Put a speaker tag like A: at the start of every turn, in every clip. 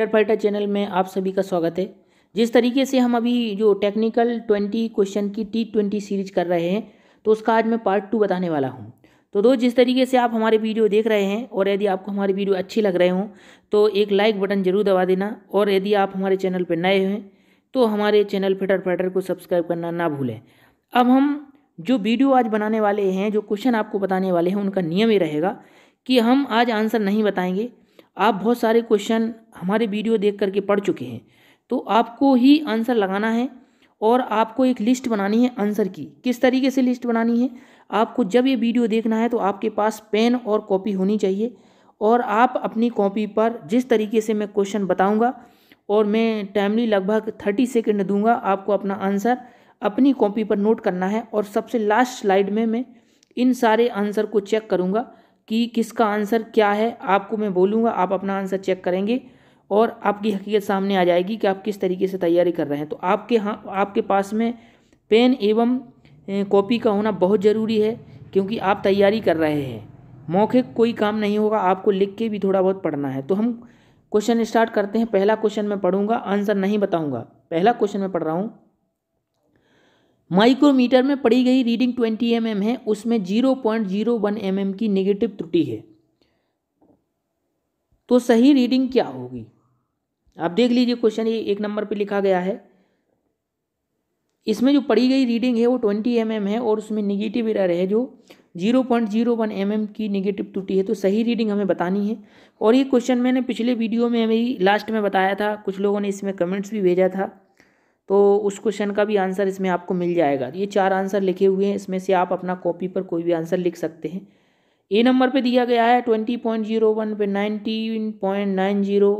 A: Trade fighter channel में आप सभी का स्वागत है जिस तरीके से हम अभी जो टेक्निकल ट्वेंटी क्वेश्चन की टी ट्वेंटी सीरीज कर रहे हैं तो उसका आज मैं पार्ट टू बताने वाला हूँ तो दोस्त जिस तरीके से आप हमारे वीडियो देख रहे हैं और यदि आपको हमारे वीडियो अच्छी लग रहे हों तो एक लाइक बटन जरूर दबा देना और यदि आप हमारे चैनल पर नए हैं तो हमारे चैनल फिटर फाइटर को सब्सक्राइब करना ना भूलें अब हम जो वीडियो आज बनाने वाले हैं जो क्वेश्चन आपको बताने वाले हैं उनका नियम ये रहेगा कि हम आज आंसर नहीं बताएंगे आप बहुत सारे क्वेश्चन हमारे वीडियो देख करके पढ़ चुके हैं तो आपको ही आंसर लगाना है और आपको एक लिस्ट बनानी है आंसर की किस तरीके से लिस्ट बनानी है आपको जब ये वीडियो देखना है तो आपके पास पेन और कॉपी होनी चाहिए और आप अपनी कॉपी पर जिस तरीके से मैं क्वेश्चन बताऊंगा और मैं टाइमली लगभग थर्टी सेकेंड दूंगा आपको अपना आंसर अपनी कॉपी पर नोट करना है और सबसे लास्ट स्लाइड में मैं इन सारे आंसर को चेक करूँगा कि किसका आंसर क्या है आपको मैं बोलूँगा आप अपना आंसर चेक करेंगे और आपकी हकीकत सामने आ जाएगी कि आप किस तरीके से तैयारी कर रहे हैं तो आपके हाँ आपके पास में पेन एवं कॉपी का होना बहुत ज़रूरी है क्योंकि आप तैयारी कर रहे हैं मौखिक कोई काम नहीं होगा आपको लिख के भी थोड़ा बहुत पढ़ना है तो हम क्वेश्चन स्टार्ट करते हैं पहला क्वेश्चन मैं पढ़ूंगा आंसर नहीं बताऊंगा पहला क्वेश्चन मैं पढ़ रहा हूँ माइक्रोमीटर में पड़ी गई रीडिंग 20 एम mm है उसमें 0.01 पॉइंट mm की नेगेटिव त्रुटि है तो सही रीडिंग क्या होगी आप देख लीजिए क्वेश्चन ये एक नंबर पे लिखा गया है इसमें जो पड़ी गई रीडिंग है वो ट्वेंटी एम mm है और उसमें निगेटिव एरर है जो zero point zero one M M की निगेटिव त्रुटि है तो सही रीडिंग हमें बतानी है और ये क्वेश्चन मैंने पिछले वीडियो में मेरी लास्ट में बताया था कुछ लोगों ने इसमें कमेंट्स भी भेजा था तो उस क्वेश्चन का भी आंसर इसमें आपको मिल जाएगा ये चार आंसर लिखे हुए हैं इसमें से आप अपना कॉपी पर कोई भी आंसर लिख सकते हैं ए नंबर पे दिया गया है ट्वेंटी पॉइंट जीरो वन पे nineteen point nine zero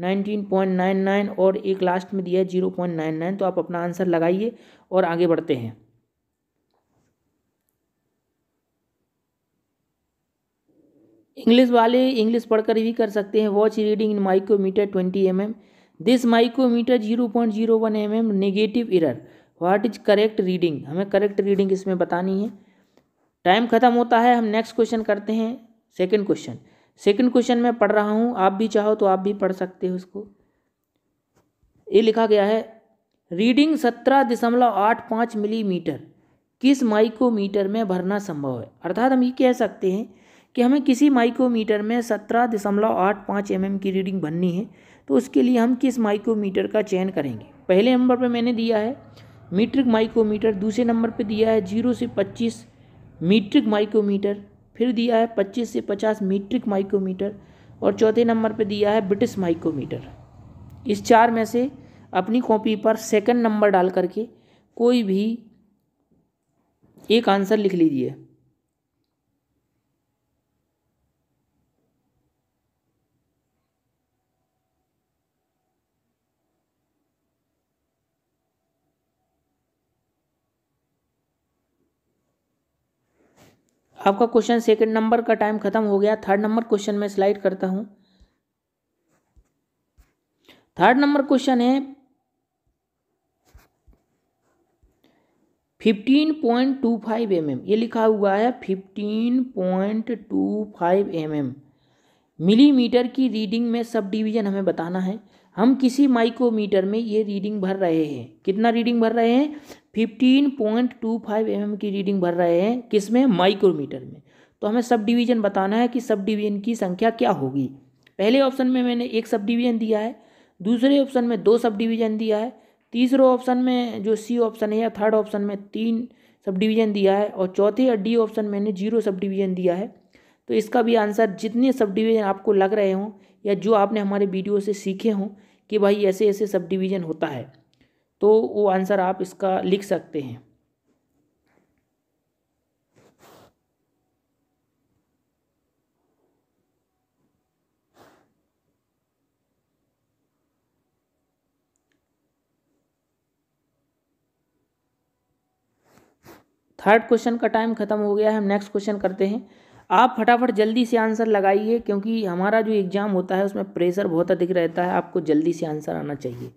A: nineteen point nine nine और एक लास्ट में दिया है जीरो पॉइंट नाइन नाइन तो आप अपना आंसर लगाइए और आगे बढ़ते हैं इंग्लिश वाले इंग्लिश पढ़कर भी कर सकते हैं watch reading in micrometer twenty M M this micrometer zero point zero one M M negative error what is correct reading हमें करेक्ट रीडिंग इसमें बतानी है टाइम खत्म होता है हम नेक्स्ट क्वेश्चन करते हैं सेकेंड क्वेश्चन सेकेंड क्वेश्चन मैं पढ़ रहा हूँ आप भी चाहो तो आप भी पढ़ सकते हो उसको ये लिखा गया है रीडिंग सत्रह दशमलव आठ पाँच मिलीमीटर किस माइक्रोमीटर में भरना संभव है अर्थात हम ये कह सकते हैं कि हमें किसी माइक्रोमीटर में सत्रह दशमलव आठ पाँच एम mm की रीडिंग भरनी है तो उसके लिए हम किस माइक्रोमीटर का चयन करेंगे पहले नंबर पर मैंने दिया है मीट्रिक माइक्रोमीटर दूसरे नंबर पर दिया है जीरो से पच्चीस मीट्रिक माइक्रोमीटर फिर दिया है पच्चीस से पचास मीट्रिक माइक्रोमीटर और चौथे नंबर पर दिया है ब्रिटिश माइक्रोमीटर इस चार में से अपनी कॉपी पर सेकंड नंबर डाल करके कोई भी एक आंसर लिख लीजिए आपका क्वेश्चन सेकंड नंबर का टाइम खत्म हो गया थर्ड नंबर क्वेश्चन में स्लाइड करता हूं थर्ड नंबर क्वेश्चन है fifteen point two five M M ये लिखा हुआ है fifteen point two five M M millimetre की रीडिंग में सब डिवीजन हमें बताना है हम किसी माइक्रोमीटर में ये रीडिंग भर रहे हैं कितना रीडिंग भर रहे हैं fifteen point two five M M की रीडिंग भर रहे हैं किस में माइक्रोमीटर में तो हमें सब डिवीजन बताना है कि सब डिवीजन की संख्या क्या होगी पहले ऑप्शन में मैंने एक सब डिवीजन दिया है दूसरे ऑप्शन में दो सब डिवीजन दिया है तीसरे ऑप्शन में जो सी ऑप्शन है या थर्ड ऑप्शन में तीन सब डिवीजन दिया है और चौथे या डी ऑप्शन मैंने जीरो सब डिवीजन दिया है तो इसका भी आंसर जितने सब डिवीज़न आपको लग रहे हों या जो आपने हमारे वीडियो से सीखे हों कि भाई ऐसे ऐसे सब डिवीज़न होता है तो वो आंसर आप इसका लिख सकते हैं थर्ड क्वेश्चन का टाइम खत्म हो गया है हम नेक्स्ट क्वेश्चन करते हैं आप फटाफट जल्दी से आंसर लगाइए क्योंकि हमारा जो एग्ज़ाम होता है उसमें प्रेशर बहुत अधिक रहता है आपको जल्दी से आंसर आना चाहिए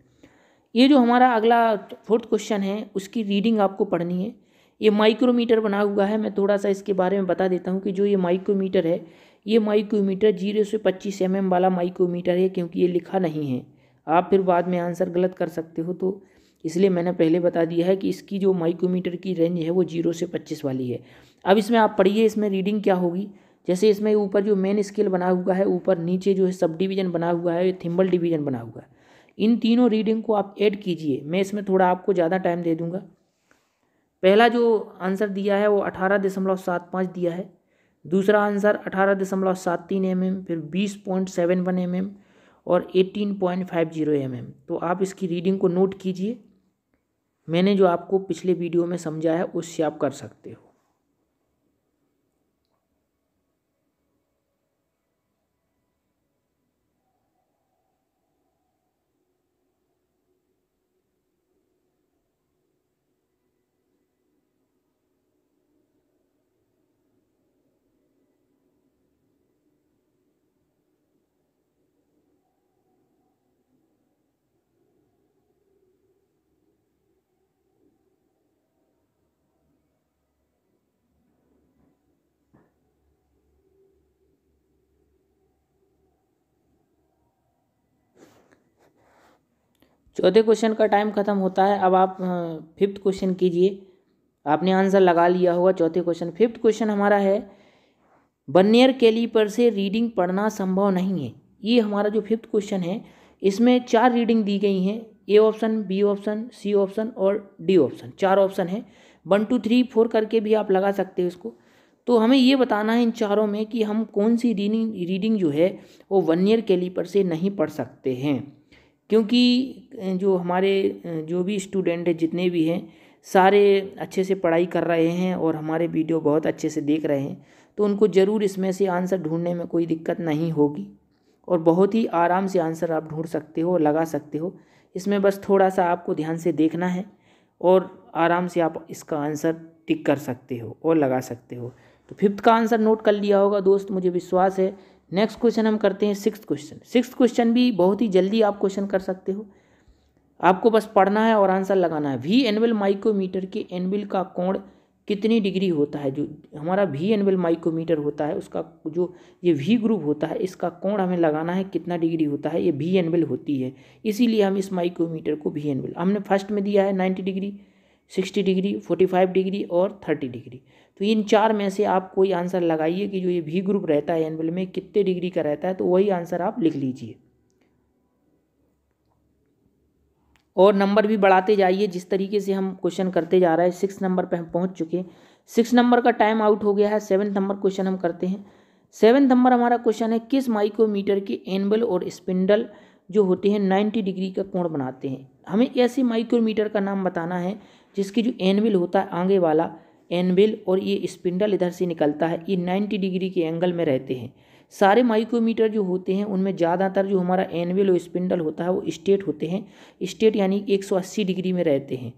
A: ये जो हमारा अगला फोर्थ क्वेश्चन है उसकी रीडिंग आपको पढ़नी है ये माइक्रोमीटर बना हुआ है मैं थोड़ा सा इसके बारे में बता देता हूँ कि जो ये माइक्रोमीटर है ये माइक्रोमीटर जीरो से पच्चीस एम वाला माइक्रोमीटर है क्योंकि ये लिखा नहीं है आप फिर बाद में आंसर गलत कर सकते हो तो इसलिए मैंने पहले बता दिया है कि इसकी जो माइक्रोमीटर की रेंज है वो जीरो से पच्चीस वाली है अब इसमें आप पढ़िए इसमें रीडिंग क्या होगी जैसे इसमें ऊपर जो मेन स्केल बना हुआ है ऊपर नीचे जो है सब डिवीजन बना हुआ है थिम्बल डिवीजन बना हुआ है इन तीनों रीडिंग को आप ऐड कीजिए मैं इसमें थोड़ा आपको ज़्यादा टाइम दे दूँगा पहला जो आंसर दिया है वो अठारह दशमलव सात पाँच दिया है दूसरा आंसर अठारह दशमलव सात तीन एम एम फिर बीस point seven one M M और eighteen point five zero M M तो आप इसकी रीडिंग को नोट कीजिए मैंने जो आपको पिछले वीडियो में समझाया उससे आप कर सकते हो चौथे क्वेश्चन का टाइम ख़त्म होता है अब आप फिफ्थ क्वेश्चन कीजिए आपने आंसर लगा लिया होगा चौथे क्वेश्चन फिफ्थ क्वेश्चन हमारा है बनियर कैलीपर से रीडिंग पढ़ना संभव नहीं है ये हमारा जो फिफ्थ क्वेश्चन है इसमें चार रीडिंग दी गई हैं A option B option C option और डी ऑप्शन चार ऑप्शन है वन टू थ्री फोर करके भी आप लगा सकते हो इसको तो हमें ये बताना है इन चारों में कि हम कौन सी रीडिंग रीडिंग जो है वो वन ईयर कैलीपर से नहीं पढ़ सकते हैं क्योंकि जो हमारे जो भी स्टूडेंट हैं जितने भी हैं सारे अच्छे से पढ़ाई कर रहे हैं और हमारे वीडियो बहुत अच्छे से देख रहे हैं तो उनको ज़रूर इसमें से आंसर ढूंढने में कोई दिक्कत नहीं होगी और बहुत ही आराम से आंसर आप ढूंढ सकते हो लगा सकते हो इसमें बस थोड़ा सा आपको ध्यान से देखना है और आराम से आप इसका आंसर टिक कर सकते हो और लगा सकते हो तो फिफ्थ का आंसर नोट कर लिया होगा दोस्त मुझे विश्वास है नेक्स्ट क्वेश्चन हम करते हैं सिक्स क्वेश्चन सिक्स क्वेश्चन भी बहुत ही जल्दी आप क्वेश्चन कर सकते हो आपको बस पढ़ना है और आंसर लगाना है वी एनवल माइक्रोमीटर के एनविल का कोण कितनी डिग्री होता है जो हमारा वी एनवल माइक्रोमीटर होता है उसका जो ये वी ग्रुप होता है इसका कोण हमें लगाना है कितना डिग्री होता है ये वी एनविल होती है इसीलिए हम इस माइक्रोमीटर को वी एनविल हमने फर्स्ट में दिया है ninety degree sixty degree forty five degree और थर्टी डिग्री तो इन चार में से आप कोई आंसर लगाइए कि जो ये भी ग्रुप रहता है एनवल में कितने डिग्री का रहता है तो वही आंसर आप लिख लीजिए और नंबर भी बढ़ाते जाइए जिस तरीके से हम क्वेश्चन करते जा रहा है सिक्स नंबर पे हम पहुंच चुके हैं सिक्स नंबर का टाइम आउट हो गया है सेवन नंबर क्वेश्चन हम करते हैं सेवन नंबर हमारा क्वेश्चन है किस माइक्रोमीटर के एनबल और स्पिंडल जो होते हैं नाइन्टी डिग्री का कोण बनाते हैं हमें ऐसे माइक्रोमीटर का नाम बताना है जिसकी जो एनविल होता है आगे वाला एनबिल और ये स्पिंडल इधर से निकलता है ये नाइन्टी डिग्री के एंगल में रहते हैं सारे माइक्रोमीटर जो होते हैं उनमें ज़्यादातर जो हमारा एनविल और स्पिंडल होता है वो स्टेट होते हैं स्टेट यानी एक सौ अस्सी डिग्री में रहते हैं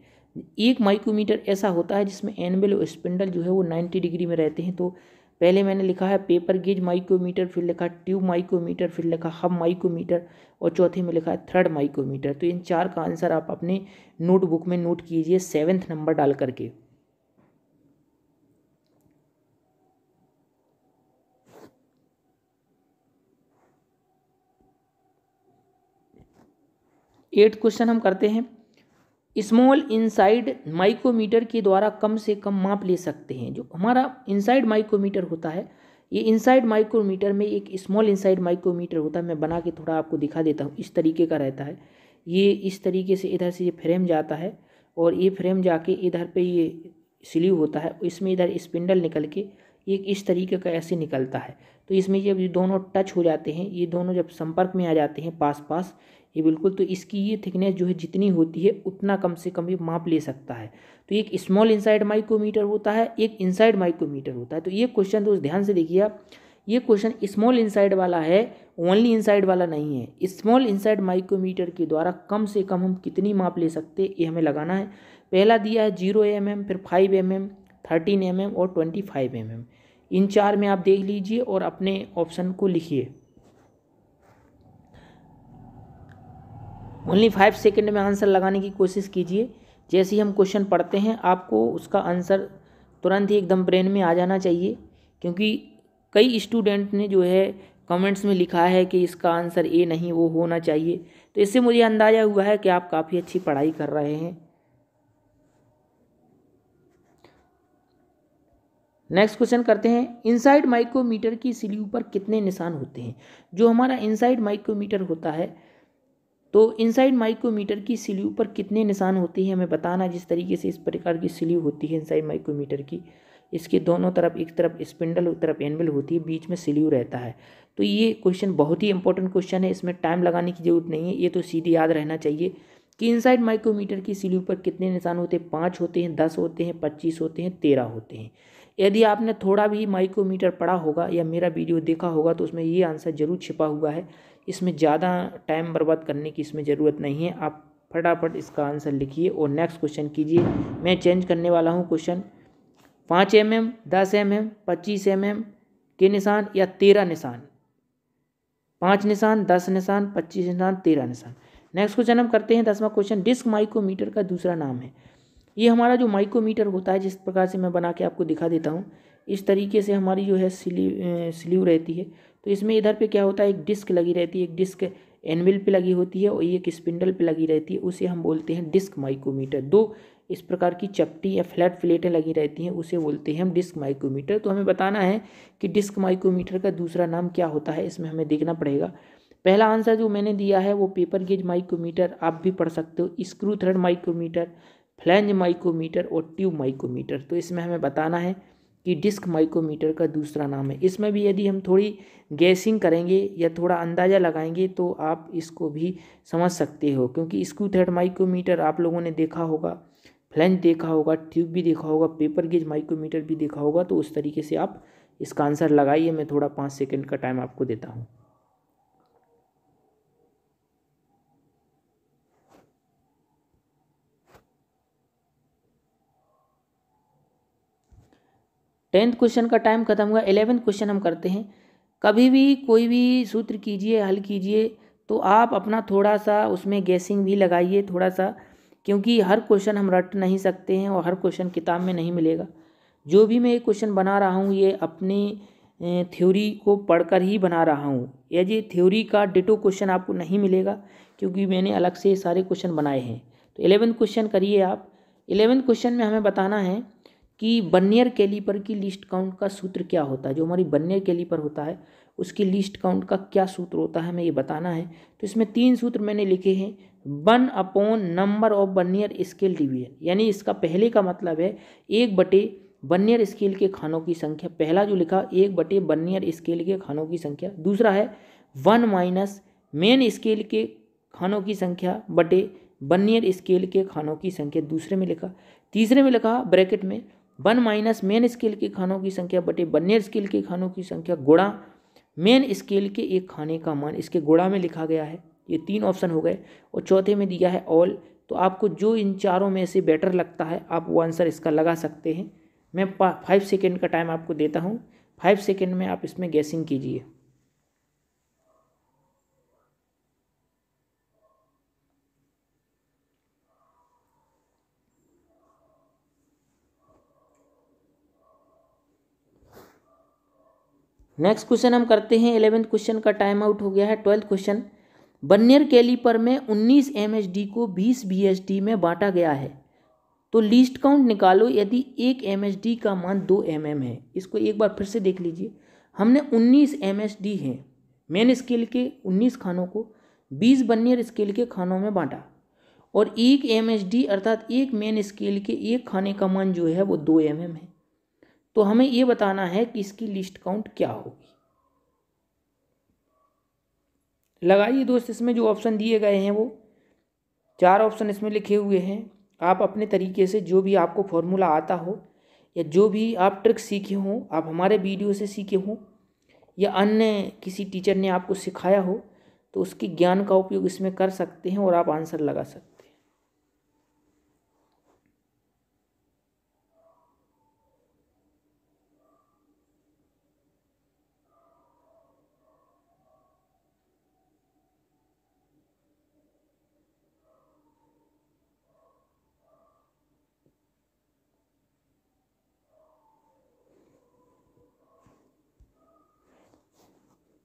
A: एक माइक्रोमीटर ऐसा होता है जिसमें एनविल और स्पिंडल जो है वो नाइन्टी डिग्री में रहते हैं तो पहले मैंने लिखा है पेपर गेज माइक्रोमीटर फिर लिखा ट्यूब माइक्रोमीटर फिर लिखा हब माइक्रोमीटर और चौथे में लिखा है थर्ड माइक्रोमीटर तो इन चार का आंसर आप अपने नोटबुक में नोट कीजिए सेवन्थ नंबर डाल करके एट क्वेश्चन हम करते हैं स्मॉल इनसाइड माइक्रोमीटर के द्वारा कम से कम माप ले सकते हैं जो हमारा इनसाइड माइक्रोमीटर होता है ये इनसाइड माइक्रोमीटर में एक स्मॉल इनसाइड माइक्रोमीटर होता है मैं बना के थोड़ा आपको दिखा देता हूँ इस तरीके का रहता है ये इस तरीके से इधर से ये फ्रेम जाता है और ये फ्रेम जाके इधर पे ये स्लीव होता है इसमें इधर स्पिंडल निकल के एक इस तरीके का ऐसे निकलता है तो इसमें जब ये दोनों टच हो जाते हैं ये दोनों जब संपर्क में आ जाते हैं पास पास ये बिल्कुल तो इसकी ये थिकनेस जो है जितनी होती है उतना कम से कम ये माप ले सकता है तो एक स्मॉल इनसाइड माइक्रोमीटर होता है एक इनसाइड माइक्रोमीटर होता है तो ये क्वेश्चन तो ध्यान से देखिए आप ये क्वेश्चन स्मॉल इनसाइड वाला है ओनली इनसाइड वाला नहीं है स्मॉल इनसाइड माइक्रोमीटर के द्वारा कम से कम हम कितनी माप ले सकते ये हमें लगाना है पहला दिया है जीरो एम mm, फिर five M M thirteen M M और ट्वेंटी फाइव एम एम इन चार में आप देख लीजिए और अपने ऑप्शन को लिखिए ओनली फाइव सेकेंड में आंसर लगाने की कोशिश कीजिए जैसे ही हम क्वेश्चन पढ़ते हैं आपको उसका आंसर तुरंत ही एकदम ब्रेन में आ जाना चाहिए क्योंकि कई स्टूडेंट ने जो है कमेंट्स में लिखा है कि इसका आंसर ए नहीं वो होना चाहिए तो इससे मुझे अंदाज़ा हुआ है कि आप काफ़ी अच्छी पढ़ाई कर रहे हैं नेक्स्ट क्वेश्चन करते हैं इनसाइड माइक्रोमीटर की स्लीव पर कितने निशान होते हैं जो हमारा इनसाइड माइक्रोमीटर होता है तो इनसाइड माइक्रोमीटर की सिल्यू पर कितने निशान होते हैं हमें बताना जिस तरीके से इस प्रकार की सिल्यू होती है इनसाइड माइक्रोमीटर की इसके दोनों तरफ एक तरफ स्पिंडल एक तरफ एनविल होती है बीच में सिल्यू रहता है तो ये क्वेश्चन बहुत ही इंपॉर्टेंट क्वेश्चन है इसमें टाइम लगाने की जरूरत नहीं है ये तो सीधे याद रहना चाहिए कि इनसाइड माइक्रोमीटर की सिल्यू पर कितने निशान होते हैं पाँच होते हैं दस होते हैं पच्चीस होते हैं तेरह होते हैं यदि आपने थोड़ा भी माइक्रोमीटर पढ़ा होगा या मेरा वीडियो देखा होगा तो उसमें ये आंसर जरूर छिपा हुआ है इसमें ज़्यादा टाइम बर्बाद करने की इसमें ज़रूरत नहीं है आप फटाफट इसका आंसर लिखिए और नेक्स्ट क्वेश्चन कीजिए मैं चेंज करने वाला हूँ क्वेश्चन पाँच एम एम दस एम एम पच्चीस एम एम के निशान या तेरह निशान पाँच निशान दस निशान पच्चीस निशान तेरह निशान नेक्स्ट क्वेश्चन हम करते हैं दसवां क्वेश्चन डिस्क माइक्रोमीटर का दूसरा नाम है ये हमारा जो माइक्रोमीटर होता है जिस प्रकार से मैं बना के आपको दिखा देता हूँ इस तरीके से हमारी जो है स्लीव स्लीव रहती है तो इसमें इधर पे क्या होता है एक डिस्क लगी रहती है एक डिस्क एनविल पे लगी होती है और एक स्पिंडल पे लगी रहती है उसे हम बोलते हैं डिस्क माइक्रोमीटर दो इस प्रकार की चपटी या फ्लैट प्लेटें लगी रहती हैं उसे बोलते हैं हम डिस्क माइक्रोमीटर तो हमें बताना है कि डिस्क माइक्रोमीटर का दूसरा नाम क्या होता है इसमें हमें देखना पड़ेगा पहला आंसर जो मैंने दिया है वो पेपर गेज माइक्रोमीटर आप भी पढ़ सकते हो screw thread micrometer flange micrometer और ट्यूब माइक्रोमीटर तो इसमें हमें बताना है कि डिस्क माइक्रोमीटर का दूसरा नाम है इसमें भी यदि हम थोड़ी गैसिंग करेंगे या थोड़ा अंदाज़ा लगाएंगे तो आप इसको भी समझ सकते हो क्योंकि स्क्रू थ्रेड माइक्रोमीटर आप लोगों ने देखा होगा फ्लेंज देखा होगा ट्यूब भी देखा होगा पेपर गेज माइक्रोमीटर भी देखा होगा तो उस तरीके से आप इसका आंसर लगाइए मैं थोड़ा पाँच सेकेंड का टाइम आपको देता हूँ टेंथ क्वेश्चन का टाइम खत्म हुआ एलेवेंथ क्वेश्चन हम करते हैं कभी भी कोई भी सूत्र कीजिए हल कीजिए तो आप अपना थोड़ा सा उसमें गैसिंग भी लगाइए थोड़ा सा क्योंकि हर क्वेश्चन हम रट नहीं सकते हैं और हर क्वेश्चन किताब में नहीं मिलेगा जो भी मैं ये क्वेश्चन बना रहा हूँ ये अपनी थ्योरी को पढ़कर ही बना रहा हूँ जी थ्योरी का डिटो क्वेश्चन आपको नहीं मिलेगा क्योंकि मैंने अलग से सारे क्वेश्चन बनाए हैं तो एलेवेंथ क्वेश्चन करिए आप एलेवेंथ क्वेश्चन में हमें बताना है कि बनियर कैलीपर की लिस्ट काउंट का सूत्र क्या होता है जो हमारी बनियर कैलीपर होता है उसकी लिस्ट काउंट का क्या सूत्र होता है हमें ये बताना है तो इसमें तीन सूत्र मैंने लिखे हैं one upon number of vernier scale division यानी इसका पहले का मतलब है एक बटे बनियर स्केल के खानों की संख्या पहला जो लिखा एक बटे बनियर स्केल के खानों की संख्या दूसरा है वन माइनस मेन स्केल के खानों की संख्या बटे बनियर स्केल के खानों की संख्या दूसरे में लिखा तीसरे में लिखा ब्रैकेट में वन माइनस मेन स्केल के खानों की संख्या बटे बन्यर स्केल के खानों की संख्या गुणा मेन स्केल के एक खाने का मान इसके गुणा में लिखा गया है ये तीन ऑप्शन हो गए और चौथे में दिया है ऑल तो आपको जो इन चारों में से बेटर लगता है आप वो आंसर इसका लगा सकते हैं मैं फाइव सेकेंड का टाइम आपको देता हूँ फाइव सेकेंड में आप इसमें गैसिंग कीजिए नेक्स्ट क्वेश्चन हम करते हैं इलेवेंथ क्वेश्चन का टाइम आउट हो गया है ट्वेल्थ क्वेश्चन बन्नियर कैलीपर में 19 एम को 20 बी में बांटा गया है तो लीस्ट काउंट निकालो यदि एक एम का मान दो एम mm है इसको एक बार फिर से देख लीजिए हमने 19 डी हैं मेन स्केल के 19 खानों को 20 बन्नियर स्केल के खानों में बांटा और एक डी अर्थात एक मेन स्केल के एक खाने का मान जो है वो दो एम mm है तो हमें ये बताना है कि इसकी लिस्ट काउंट क्या होगी लगाइए दोस्त इसमें जो ऑप्शन दिए गए हैं वो चार ऑप्शन इसमें लिखे हुए हैं आप अपने तरीके से जो भी आपको फॉर्मूला आता हो या जो भी आप ट्रिक सीखे हों आप हमारे वीडियो से सीखे हों या अन्य किसी टीचर ने आपको सिखाया हो तो उसके ज्ञान का उपयोग इसमें कर सकते हैं और आप आंसर लगा सकते हैं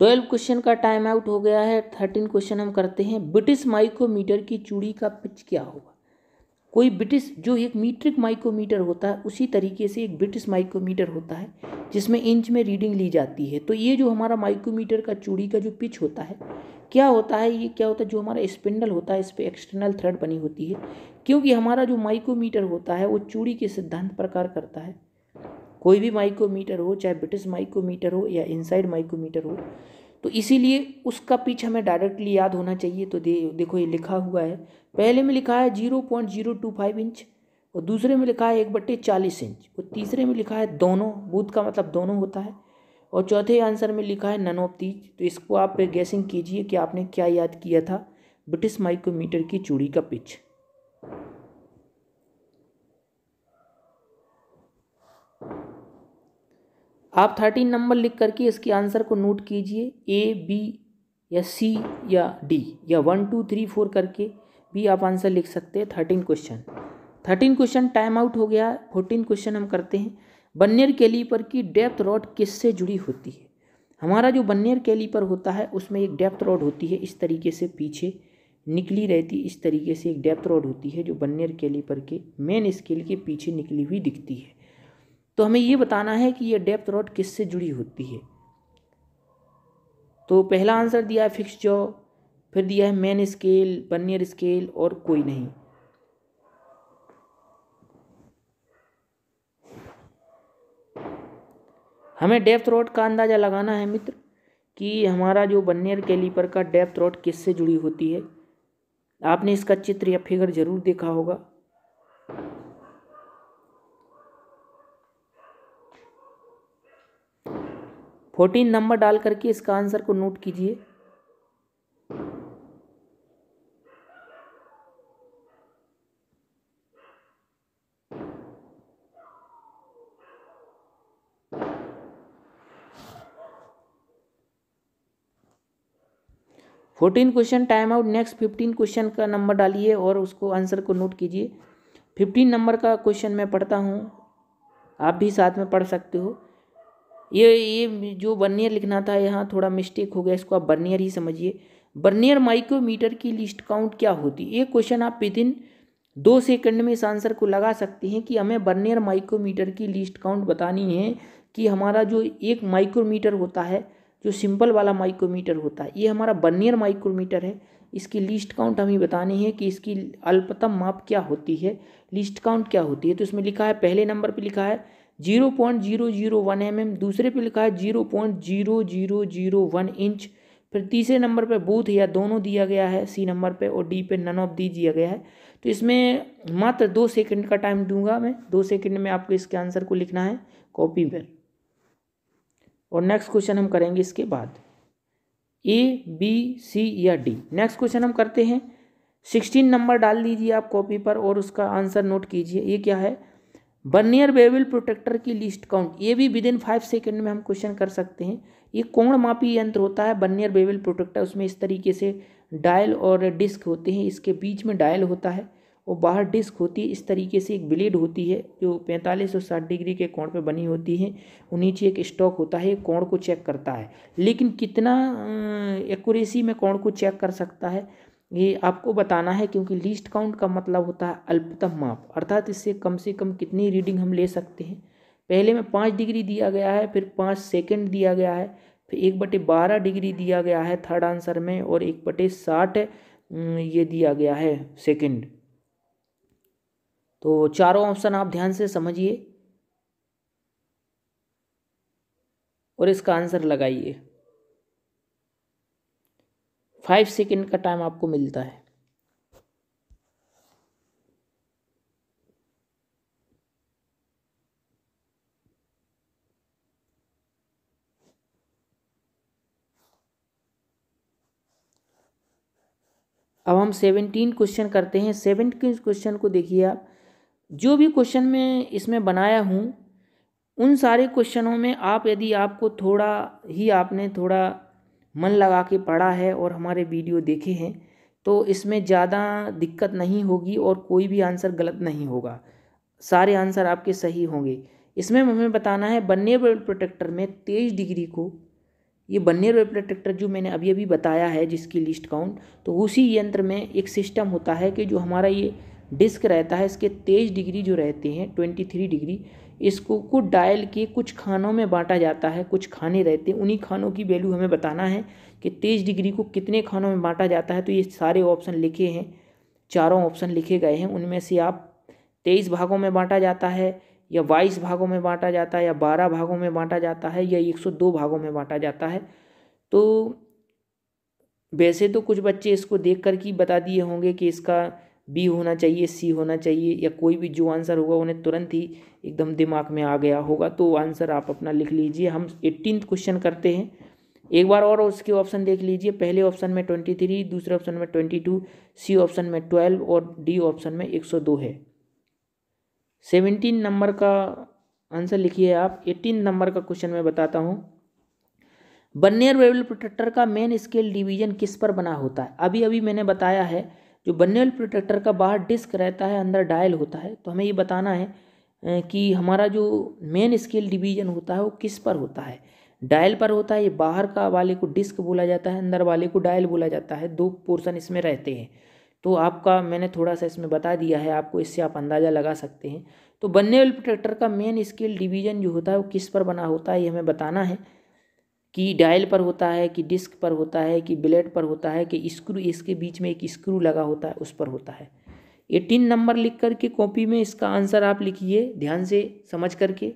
A: ट्वेल्व क्वेश्चन का टाइम आउट हो गया है थर्टीन क्वेश्चन हम करते हैं ब्रिटिश माइक्रोमीटर की चूड़ी का पिच क्या होगा कोई ब्रिटिश जो एक मीट्रिक माइक्रोमीटर होता है उसी तरीके से एक ब्रिटिश माइक्रोमीटर होता है जिसमें इंच में रीडिंग ली जाती है तो ये जो हमारा माइक्रोमीटर का चूड़ी का जो पिच होता है क्या होता है ये क्या होता है जो हमारा स्पिंडल होता है इस पर एक्सटर्नल थ्रेड बनी होती है क्योंकि हमारा जो माइक्रोमीटर होता है वो चूड़ी के सिद्धांत प्रकार करता है कोई भी माइक्रोमीटर हो चाहे ब्रिटिश माइक्रोमीटर हो या इनसाइड माइक्रोमीटर हो तो इसीलिए उसका पिच हमें डायरेक्टली याद होना चाहिए तो दे देखो ये लिखा हुआ है पहले में लिखा है zero point zero two five inch और दूसरे में लिखा है एक बट्टे चालीस इंच और तीसरे में लिखा है दोनों बूथ का मतलब दोनों होता है और चौथे आंसर में लिखा है नन ऑफ तीज तो इसको आप गैसिंग कीजिए कि आपने क्या याद किया था ब्रिटिश माइक्रोमीटर की चूड़ी का पिच आप थर्टीन नंबर लिख करके इसके आंसर को नोट कीजिए ए बी या सी या डी या वन टू थ्री फोर करके भी आप आंसर लिख सकते हैं thirteen question thirteen question time out हो गया फोर्टीन क्वेश्चन हम करते हैं बन्नियर कैलीपर की डेप्थ रॉड किससे जुड़ी होती है हमारा जो बन्नियर कैलीपर होता है उसमें एक डेप्थ रॉड होती है इस तरीके से पीछे निकली रहती इस तरीके से एक डेप्थ रॉड होती है जो बन्नियर कैलीपर के मेन स्केल के पीछे निकली हुई दिखती है तो हमें ये बताना है कि ये डेप्थ रॉड किससे जुड़ी होती है तो पहला आंसर दिया है फिक्स जॉ फिर दिया है मेन स्केल बर्नियर स्केल और कोई नहीं हमें डेप्थ रॉड का अंदाज़ा लगाना है मित्र कि हमारा जो बनियर कैलीपर का डेप्थ रॉड किससे जुड़ी होती है आपने इसका चित्र या फिगर ज़रूर देखा होगा फोर्टीन नंबर डाल करके इसका आंसर को नोट कीजिए fourteen question time out next fifteen question का नंबर डालिए और उसको आंसर को नोट कीजिए फिफ्टीन नंबर का क्वेश्चन मैं पढ़ता हूँ आप भी साथ में पढ़ सकते हो ये ये जो बर्नियर लिखना था यहाँ थोड़ा मिस्टेक हो गया इसको आप बर्नियर ही समझिए बर्नियर माइक्रोमीटर की लिस्ट काउंट क्या होती है ये क्वेश्चन आप विद इन दो सेकंड में इस आंसर को लगा सकते हैं कि हमें बर्नियर माइक्रोमीटर की लिस्ट काउंट बतानी है कि हमारा जो एक माइक्रोमीटर होता है जो सिंपल वाला माइक्रोमीटर होता है ये हमारा बर्नियर माइक्रोमीटर है इसकी लिस्ट काउंट हमें बतानी है कि इसकी अल्पतम माप क्या होती है लिस्ट काउंट क्या होती है तो इसमें लिखा है पहले नंबर पर लिखा है zero point zero zero one M M दूसरे पे लिखा है zero point zero zero zero one inch फिर तीसरे नंबर पे बूथ या दोनों दिया गया है सी नंबर पे और डी पे नन ऑफ दी दिया गया है तो इसमें मात्र दो सेकंड का टाइम दूंगा मैं दो सेकंड में आपको इसके आंसर को लिखना है कॉपी पर और नेक्स्ट क्वेश्चन हम करेंगे इसके बाद ए बी सी या डी नेक्स्ट क्वेश्चन हम करते हैं सिक्सटीन नंबर डाल दीजिए आप कॉपी पर और उसका आंसर नोट कीजिए ये क्या है बर्नियर बेबिल प्रोटेक्टर की लिस्ट काउंट ये भी विद इन फाइव सेकेंड में हम क्वेश्चन कर सकते हैं ये कोण मापी यंत्र होता है बर्नियर बेबिल प्रोटेक्टर उसमें इस तरीके से डायल और डिस्क होते हैं इसके बीच में डायल होता है और बाहर डिस्क होती है इस तरीके से एक ब्लेड होती है जो पैंतालीस और साठ डिग्री के कोण पे बनी होती है और नीचे एक स्टॉक होता है कोण को चेक करता है लेकिन कितना एक्यूरेसी अं, में कोण को चेक कर सकता है ये आपको बताना है क्योंकि लीस्ट काउंट का मतलब होता है अल्पतम माप अर्थात इससे कम से कम कितनी रीडिंग हम ले सकते हैं पहले में पाँच डिग्री दिया गया है फिर पाँच सेकेंड दिया गया है फिर एक बटे बारह डिग्री दिया गया है थर्ड आंसर में और एक बटे साठ ये दिया गया है सेकेंड तो चारों ऑप्शन आप ध्यान से समझिए और इसका आंसर लगाइए फाइव सेकेंड का टाइम आपको मिलता है अब हम सेवनटीन क्वेश्चन करते हैं सेवनटीन क्वेश्चन को देखिए आप जो भी क्वेश्चन मैं इसमें बनाया हूँ उन सारे क्वेश्चनों में आप यदि आपको थोड़ा ही आपने थोड़ा मन लगा के पढ़ा है और हमारे वीडियो देखे हैं तो इसमें ज़्यादा दिक्कत नहीं होगी और कोई भी आंसर गलत नहीं होगा सारे आंसर आपके सही होंगे इसमें हमें बताना है बन्नेबल प्रोटेक्टर में तेईस डिग्री को ये बन्नेबल प्रोटेक्टर जो मैंने अभी अभी बताया है जिसकी लिस्ट काउंट तो उसी यंत्र में एक सिस्टम होता है कि जो हमारा ये डिस्क रहता है इसके तेईस डिग्री जो रहते हैं ट्वेंटी थ्री डिग्री इस कुकुट डायल के कुछ खानों में बांटा जाता है कुछ खाने रहते हैं उन्हीं खानों की वैल्यू हमें बताना है कि तेईस डिग्री को कितने खानों में बांटा जाता है तो ये सारे ऑप्शन लिखे हैं चारों ऑप्शन लिखे गए हैं उनमें से आप तेईस भागों में बांटा जाता है या बाईस भागों में बांटा जाता है या बारह भागों में बांटा जाता है या एक सौ दो भागों में बांटा जाता है तो वैसे तो कुछ बच्चे इसको देख कर बता दिए होंगे कि इसका बी होना चाहिए सी होना चाहिए या कोई भी जो आंसर होगा उन्हें तुरंत ही एकदम दिमाग में आ गया होगा तो आंसर आप अपना लिख लीजिए हम एट्टीन क्वेश्चन करते हैं एक बार और उसके ऑप्शन देख लीजिए पहले ऑप्शन में ट्वेंटी थ्री दूसरे ऑप्शन में ट्वेंटी टू सी ऑप्शन में ट्वेल्व और डी ऑप्शन में एक सौ दो है सेवेंटीन नंबर का आंसर लिखिए आप एटीन नंबर का क्वेश्चन मैं बताता हूँ बन्नेर वेवल प्रोटेक्टर का मेन स्केल डिवीजन किस पर बना होता है अभी अभी मैंने बताया है जो बनने वाले प्रोटेक्टर का बाहर डिस्क रहता है अंदर डायल होता है तो हमें ये बताना है कि हमारा जो मेन स्केल डिवीजन होता है वो किस पर होता है डायल पर होता है ये बाहर का वाले को डिस्क बोला जाता है अंदर वाले को डायल बोला जाता है दो पोर्शन इसमें रहते हैं तो आपका मैंने थोड़ा सा इसमें बता दिया है आपको इससे आप अंदाज़ा लगा सकते हैं तो बनने वाले प्रोटेक्टर का मेन स्केल डिवीजन जो होता है वो किस पर बना होता है ये हमें बताना है कि डायल पर होता है कि डिस्क पर होता है कि ब्लेड पर होता है कि स्क्रू इसके बीच में एक स्क्रू लगा होता है उस पर होता है एटीन नंबर लिख कर के कॉपी में इसका आंसर आप लिखिए ध्यान से समझ करके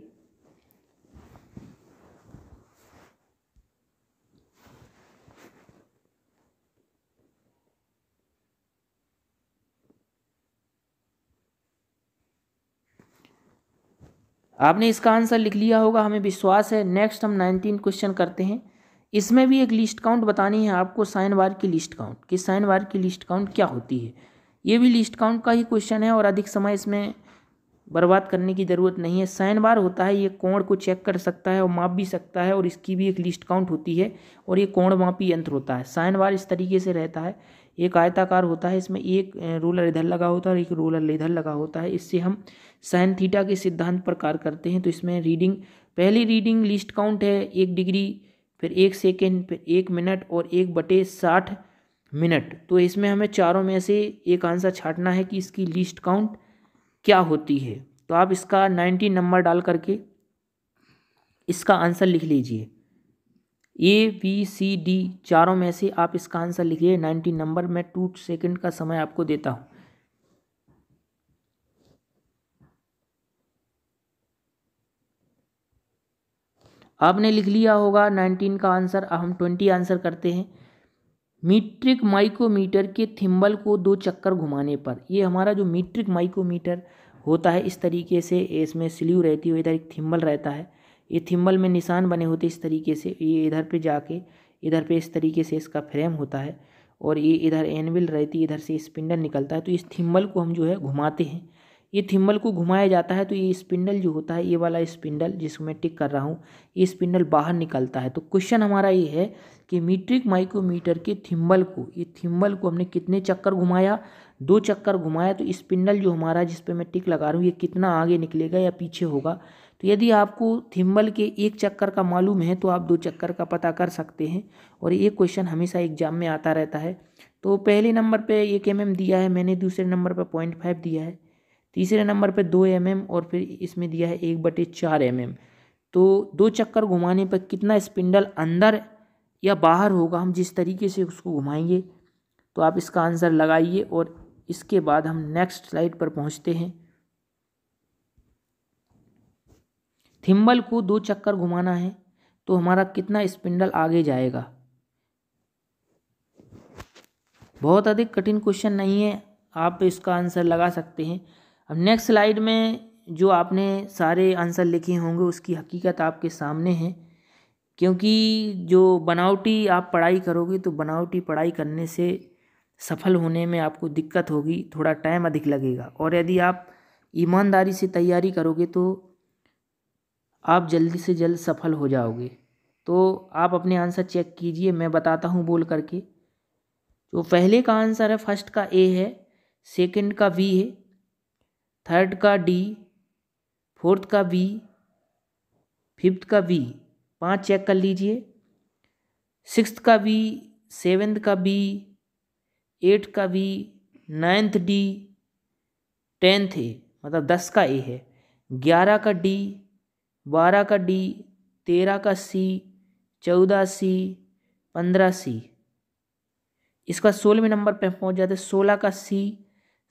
A: आपने इसका आंसर लिख लिया होगा हमें विश्वास है नेक्स्ट हम नाइनटीन क्वेश्चन करते हैं इसमें भी एक लिस्ट काउंट बतानी है आपको साइन बार की लिस्ट काउंट कि साइन बार की लिस्ट काउंट क्या होती है ये भी लिस्ट काउंट का ही क्वेश्चन है और अधिक समय इसमें बर्बाद करने की ज़रूरत नहीं है साइन बार होता है ये कोण को चेक कर सकता है और माप भी सकता है और इसकी भी एक लिस्ट काउंट होती है और ये कोण मापी यंत्र होता है साइन बार इस तरीके से रहता है एक आयताकार होता है इसमें एक रूलर इधर लगा होता है और एक रूलर इधर लगा होता है इससे हम साइन थीटा के सिद्धांत पर कार्य करते हैं तो इसमें रीडिंग पहली रीडिंग लिस्ट काउंट है एक डिग्री फिर एक सेकेंड फिर एक मिनट और एक बटे साठ मिनट तो इसमें हमें चारों में से एक आंसर छाटना है कि इसकी लिस्ट काउंट क्या होती है तो आप इसका नाइन्टी नंबर डाल करके इसका आंसर लिख लीजिए ए बी सी डी चारों में से आप इसका आंसर लिखिए नाइन्टी नंबर में टू सेकंड का समय आपको देता हूँ आपने लिख लिया होगा नाइनटीन का आंसर अब हम ट्वेंटी आंसर करते हैं मीट्रिक माइक्रोमीटर के थिम्बल को दो चक्कर घुमाने पर ये हमारा जो मीट्रिक माइक्रोमीटर होता है इस तरीके से इसमें स्ल्यू रहती है इधर एक थिम्बल रहता है ये थिम्बल में निशान बने होते इस तरीके से ये इधर पे जाके इधर पे इस तरीके से इसका फ्रेम होता है और ये इधर एनविल रहती इधर से स्पिंडल निकलता है तो इस थिम्बल को हम जो है घुमाते हैं ये थिम्बल को घुमाया जाता है तो ये स्पिंडल जो होता है ये वाला स्पिंडल जिसको मैं टिक कर रहा हूँ ये स्पिंडल बाहर निकलता है तो क्वेश्चन हमारा ये है कि मीट्रिक माइक्रोमीटर के थिम्बल को ये थिम्बल को हमने कितने चक्कर घुमाया दो चक्कर घुमाया तो स्पिंडल जो हमारा जिस पर मैं टिक लगा रहा हूँ ये कितना आगे निकलेगा या पीछे होगा तो यदि आपको थिम्बल के एक चक्कर का मालूम है तो आप दो चक्कर का पता कर सकते हैं और ये क्वेश्चन हमेशा एग्जाम में आता रहता है तो पहले नंबर पे एक एम mm दिया है मैंने दूसरे नंबर पर पॉइंट फाइव दिया है तीसरे नंबर पर दो एम mm और फिर इसमें दिया है एक बटे चार एम mm. तो दो चक्कर घुमाने पर कितना स्पिंडल अंदर या बाहर होगा हम जिस तरीके से उसको घुमाएंगे तो आप इसका आंसर लगाइए और इसके बाद हम नेक्स्ट स्लाइड पर पहुँचते हैं थिम्बल को दो चक्कर घुमाना है तो हमारा कितना स्पिंडल आगे जाएगा बहुत अधिक कठिन क्वेश्चन नहीं है आप इसका आंसर लगा सकते हैं अब नेक्स्ट स्लाइड में जो आपने सारे आंसर लिखे होंगे उसकी हकीकत आपके सामने है क्योंकि जो बनावटी आप पढ़ाई करोगे तो बनावटी पढ़ाई करने से सफल होने में आपको दिक्कत होगी थोड़ा टाइम अधिक लगेगा और यदि आप ईमानदारी से तैयारी करोगे तो आप जल्दी से जल्द सफल हो जाओगे तो आप अपने आंसर चेक कीजिए मैं बताता हूँ बोल करके जो पहले का आंसर है फर्स्ट का ए है सेकंड का बी है थर्ड का डी फोर्थ का बी फिफ्थ का बी पांच चेक कर लीजिए सिक्स्थ का बी सेवेंथ का बी एट का B ninth D tenth A मतलब दस का ए है ग्यारह का डी बारह का डी तेरह का सी चौदह सी पंद्रह सी इसका सोलहवें नंबर पर पहुंच जाते सोलह का सी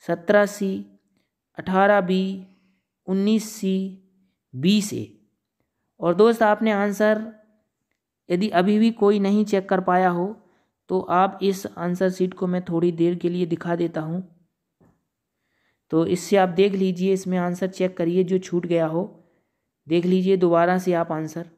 A: सत्रह सी अठारह बी उन्नीस सी बीस ए और दोस्त आपने आंसर यदि अभी भी कोई नहीं चेक कर पाया हो तो आप इस आंसर सीट को मैं थोड़ी देर के लिए दिखा देता हूँ तो इससे आप देख लीजिए इसमें आंसर चेक करिए जो छूट गया हो देख लीजिए दोबारा से आप आंसर